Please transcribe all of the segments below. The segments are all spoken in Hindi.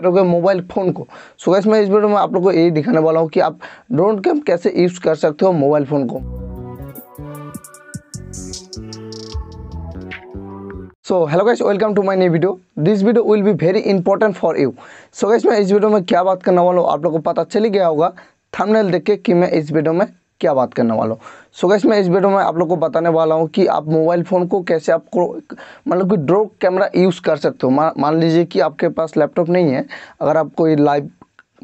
करोगे मोबाइल फ़ोन को सो so, मैं इस वीडियो में आप लोग को यही दिखाने वाला हूँ कि आप ड्रोन कैम कैसे यूज़ कर सकते हो मोबाइल फ़ोन को so hello guys welcome to my new video this video will be very important for you so guys मैं इस वीडियो में क्या बात करने वाला हूँ आप लोग को पता चल गया होगा थंबनेल देख के कि मैं इस वीडियो में क्या बात करने वाला हूँ सो गैस मैं इस वीडियो में आप लोग को बताने वाला हूँ कि आप मोबाइल फ़ोन को कैसे आपको मतलब कि ड्रो कैमरा यूज़ कर सकते हो मान लीजिए कि आपके पास लैपटॉप नहीं है अगर आप कोई लाइव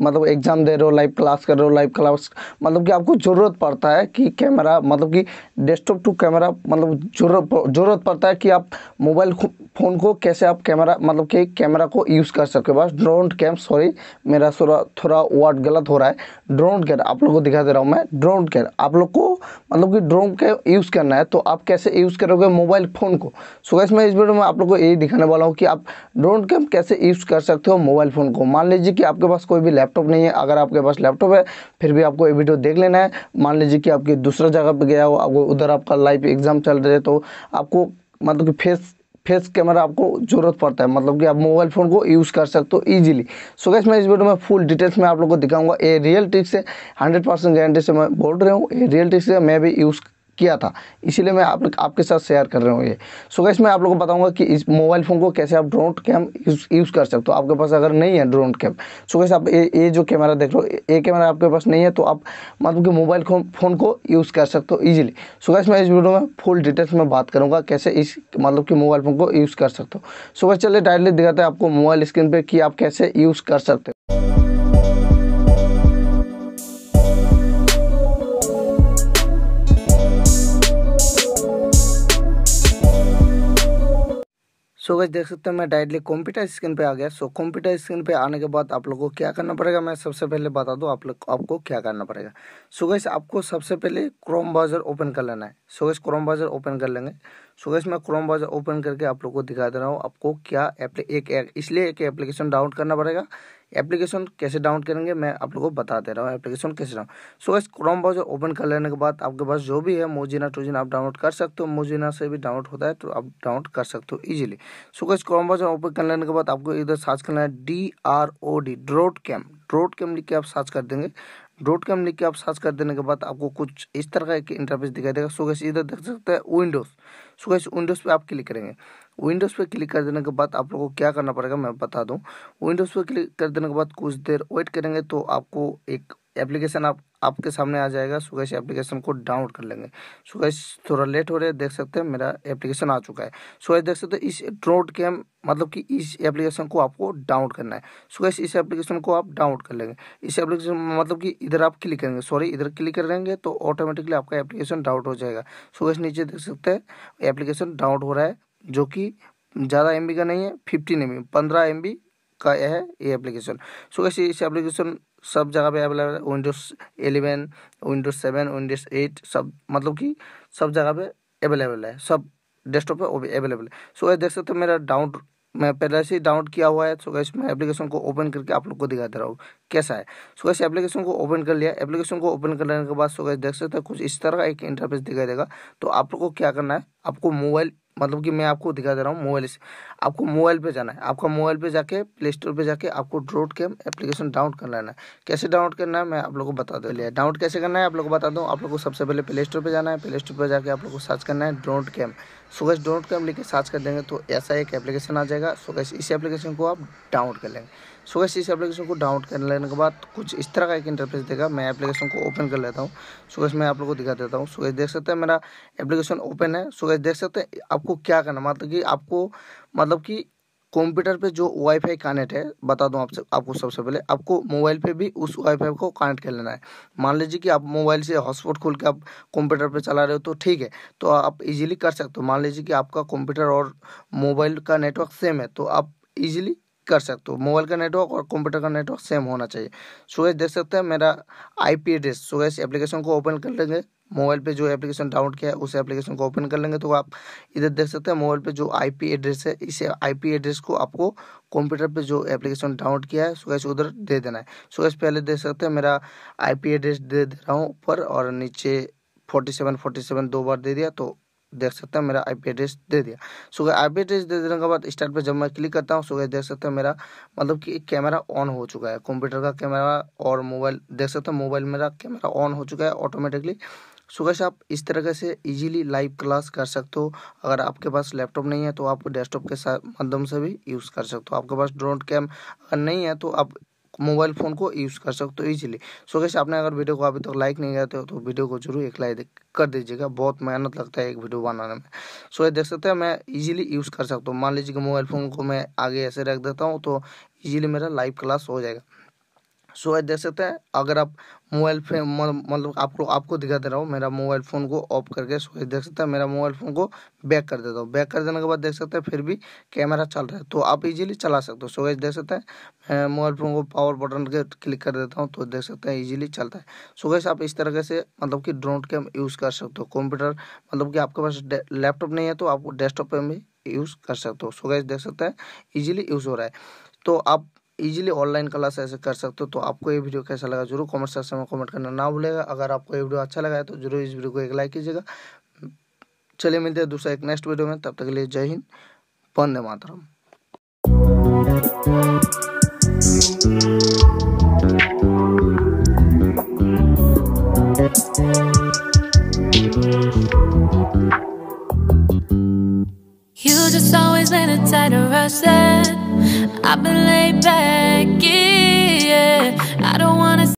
मतलब एग्ज़ाम दे रहे हो लाइव क्लास कर रहे हो लाइव क्लास मतलब कि आपको ज़रूरत पड़ता है कि कैमरा मतलब कि डेस्कटॉप टू कैमरा मतलब जरूरत ज़रूरत पड़ता है कि आप मोबाइल फ़ोन को कैसे आप कैमरा मतलब कि कैमरा को यूज़ कर सकते हो बस ड्रोन कैम सॉरी मेरा थोड़ा थोड़ा वर्ड गलत हो रहा है ड्रोन कैर आप लोग को दिखा दे रहा हूँ मैं ड्रोन कैर आप लोग को मतलब कि ड्रोन के यूज़ करना है तो आप कैसे यूज़ करोगे मोबाइल फ़ोन को सो गैस मैं इस वीडियो में आप लोग को यही दिखाने वाला हूँ कि आप ड्रोन कैम कैसे यूज़ कर सकते हो मोबाइल फ़ोन को मान लीजिए कि आपके पास कोई भी लैपटॉप नहीं है अगर आपके पास लैपटॉप है फिर भी आपको ये वीडियो देख लेना है मान लीजिए कि आपकी दूसरा जगह पर गया हो आपको उधर आपका लाइव एग्ज़ाम चल रहा है तो आपको मतलब कि फेस फेस कैमरा आपको जरूरत पड़ता है मतलब कि आप मोबाइल फ़ोन को यूज़ कर सकते हो इजीली सो गैस मैं इस वीडियो में फुल डिटेल्स में आप लोग को दिखाऊंगा ये रियल ट्रिक्स है हंड्रेड परसेंट गारंटी से मैं बोल रहा हूँ ये रियल ट्रिक्स है मैं भी यूज़ किया था इसीलिए मैं आप आपके साथ शेयर कर रहा हूँ ये सो गैस मैं आप लोगों को बताऊंगा कि इस मोबाइल फ़ोन को कैसे आप ड्रोन कैम यूज़ कर सकते हो आपके पास अगर नहीं है ड्रोन कैम सो गैस आप ये ये जो कैमरा देख रहे हो ये कैमरा आपके पास नहीं है तो आप मतलब कि मोबाइल फ़ोन को यूज़ कर सकते हो ईजिली सो गैस मैं इस वीडियो में फुल डिटेल्स में बात करूँगा कैसे इस मतलब कि मोबाइल फ़ोन को यूज़ कर सकते हो सो गैस चलिए डायरेक्टली दिखाते हैं आपको मोबाइल स्क्रीन पर कि आप कैसे यूज़ कर सकते हो सो गैस देख सकते हैं मैं डायरेक्टली कंप्यूटर स्क्रीन पे आ गया सो कंप्यूटर स्क्रीन पे आने के बाद आप लोग को क्या करना पड़ेगा मैं सबसे पहले बता दूँ आप लोग आपको क्या करना पड़ेगा सो गैस आपको सबसे पहले क्रोम ब्राउज़र ओपन कर लेना है so guys Chrome browser open कर लेंगे सो गैस मैं क्रोम ब्राउज़र ओपन करके आप लोग को दिखा दे रहा हूँ आपको क्या एक इसलिए एक एप्लीकेशन डाउनलोड करना पड़ेगा एप्लीकेशन कैसे डाउन करेंगे मैं आप लोगों को बता दे रहा हूँ एप्लीकेशन कैसे डाउन सो इस क्रोम ब्राउजर ओपन कर लेने के बाद आपके पास जो भी है मोजिना टोजिना आप डाउनलोड कर सकते हो मोजिना से भी डाउनलोड होता है तो आप डाउनलोड कर सकते हो ईजिली सो इस क्रोम ब्राउजर ओपन कर लेने के बाद आपको इधर सर्च करना है D R O D DroidCam DroidCam लिख के आप सर्च कर देंगे डॉट कॉम लिख के आप सर्च कर देने के बाद आपको कुछ इस तरह का एक इंटरफेस दिखाई देगा सो कैसे इधर देख सकते हैं विंडोज सो कैसे विंडोज पे आप क्लिक करेंगे विंडोज़ पे क्लिक कर देने के बाद आप लोगों को क्या करना पड़ेगा मैं बता दूं विंडोज़ पे क्लिक कर देने के बाद कुछ देर वेट करेंगे तो आपको एक एप्लीकेशन आप आपके सामने आ जाएगा सुगैश एप्लीकेशन को डाउनलोड कर लेंगे सुगैश थोड़ा लेट हो रहा है देख सकते हैं मेरा एप्लीकेशन आ चुका है सुगैश देख सकते हैं इस ड्रोड के हम मतलब कि इस एप्लीकेशन को आपको डाउनलोड करना है सुगैश इस एप्लीकेशन को आप डाउनलोड कर लेंगे इस एप्लीकेशन मतलब कि इधर आप क्लिक करेंगे सॉरी इधर क्लिक करेंगे तो ऑटोमेटिकली आपका एप्लीकेशन डाउनलोड हो जाएगा सुगैश नीचे देख सकते हैं एप्लीकेशन डाउनलोड हो रहा है जो कि ज़्यादा एम का नहीं है फिफ्टीन एम बी पंद्रह एम बी का है ये एप्लीकेशन सो ऐसी इस एप्लीकेशन सब जगह पे अवेलेबल है Windows eleven Windows seven Windows eight सब मतलब कि सब जगह पे अवेलेबल है सब डेस्कटॉप पे अवेलेबल है सो ये देख सकते हो मेरा डाउन मैं पहले से ही डाउनलोड किया हुआ है सो so, गैस मैं एप्लीकेशन को ओपन करके आप लोग को दिखा दे रहा हूँ कैसा है सो कैसे गैस एप्लीकेशन को ओपन कर लिया एप्लीकेशन को ओपन करने के बाद सो कैसे गैस देख सकते हैं कुछ इस तरह का एक इंटरफेस दिखाई देगा तो आप लोग को क्या करना है आपको मोबाइल मतलब कि मैं आपको दिखा दे रहा हूँ मोबाइल से आपको मोबाइल पे जाना है आपका मोबाइल पे जाके प्ले स्टोर पर जाके आपको ड्रोट कैम एप्लीकेशन डाउनलोड कर लेना है कैसे डाउनलोड करना है मैं आप लोगों को बता दे लिया डाउनलोड कैसे करना है आप लोगों को बता दूँ आप लोगों को सबसे पहले प्ले स्टोर पर जाना है प्ले स्टोर पर जाकर आप लोग को सर्च करना है DroidCam so guys DroidCam लेकर के सर्च कर देंगे तो ऐसा एक एप्लीकेशन आ जाएगा सोगैस इसी एप्लीकेशन को आप डाउनलोड कर लेंगे सो वैसे इस एप्लीकेशन को डाउनलोड कर लेने के बाद कुछ इस तरह का एक इंटरफेस देगा मैं एप्लीकेशन को ओपन कर लेता हूँ सो वैसे मैं आप लोग को दिखा देता हूँ सो वैसे देख सकते हैं मेरा एप्लीकेशन ओपन है सो वैसे देख सकते हैं आपको क्या करना मतलब कि आपको मतलब कि कंप्यूटर पे जो वाईफाई कनेक्ट है बता दूं आपसे आपको सबसे पहले आपको मोबाइल पे भी उस वाईफाई को कनेक्ट कर लेना है मान लीजिए कि आप मोबाइल से हॉटस्पॉट खोल के आप कंप्यूटर पे चला रहे हो तो ठीक है तो आप इजीली कर सकते हो मान लीजिए कि आपका कंप्यूटर और मोबाइल का नेटवर्क सेम है तो आप इजीली कर सकते हो मोबाइल का नेटवर्क और कंप्यूटर का नेटवर्क सेम होना चाहिए सो गैस देख सकते हैं मेरा IP address so guys application को ओपन कर लेंगे मोबाइल पे जो एप्लीकेशन डाउनलोड किया है उस एप्लीकेशन को ओपन कर लेंगे तो आप इधर देख सकते हैं मोबाइल पे जो आईपी एड्रेस है इसे आईपी एड्रेस को आपको कंप्यूटर पे जो एप्लीकेशन डाउनलोड किया है सो गैस उधर दे देना है सो गैस पहले देख सकते हैं मेरा आईपी एड्रेस दे दे रहा हूँ ऊपर और नीचे फोर्टी सेवन फोर्टी सेवन दो बार दे दिया तो देख सकते हैं मेरा आईपी एड्रेस दे दिया सो गए आईपी एड्रेस दे देने के बाद स्टार्ट पे जब मैं क्लिक करता हूँ सो गए देख सकते हैं मेरा मतलब कि कैमरा ऑन हो चुका है कंप्यूटर का कैमरा और मोबाइल देख सकते हैं मोबाइल मेरा कैमरा ऑन हो चुका है ऑटोमेटिकली सो गैस आप इस तरह से इजीली लाइव क्लास कर सकते हो अगर आपके पास लैपटॉप नहीं है तो आप डेस्कटॉप के माध्यम से भी यूज़ कर सकते हो आपके पास ड्रोन कैम अगर नहीं है तो आप मोबाइल फ़ोन को यूज़ कर सकते हो इजीली सो कैसे आपने अगर वीडियो को अभी तक तो लाइक नहीं करते हो तो वीडियो को जरूर एक लाइक कर दीजिएगा बहुत मेहनत लगता है एक वीडियो बनाने में सो ये देख सकते हैं मैं इजीली यूज़ कर सकता हूँ मान लीजिए कि मोबाइल फ़ोन को मैं आगे ऐसे रख देता हूँ तो ईजिली मेरा लाइव क्लास हो जाएगा सो so, देख सकते हैं अगर आप मोबाइल फोन मतलब आपको आपको दिखा दे रहा हूँ मेरा मोबाइल फ़ोन को ऑफ करके सो देख सकते हैं मेरा मोबाइल फ़ोन को बैक कर देता हूँ बैक कर देने के बाद देख सकते हैं फिर भी कैमरा चल रहा है तो आप इजीली चला सकते हो सो गैस देख सकते हैं मोबाइल फ़ोन को पावर बटन के क्लिक कर देता हूँ तो देख सकते हैं ईजिली चलता है सो गैस आप इस तरह से मतलब कि ड्रोन कैम यूज़ कर सकते हो कंप्यूटर मतलब कि आपके पास लैपटॉप नहीं है तो आप डेस्कटॉप पर भी यूज़ कर सकते हो सो गैस देख सकते हैं ईजिली यूज़ हो रहा है तो आप इजीली ऑनलाइन क्लास ऐसे कर सकते हो तो आपको ये वीडियो कैसा लगा जरूर कमेंट सेक्शन में कमेंट करना ना भूलेगा अगर आपको ये वीडियो अच्छा लगा है तो जरूर इस वीडियो को एक लाइक कीजिएगा चलिए मिलते हैं दूसरा एक नेक्स्ट वीडियो में तब तक के लिए जय हिंद वंदे मातरम You just always been a tighter rush that I've been laid back, yeah. I don't wanna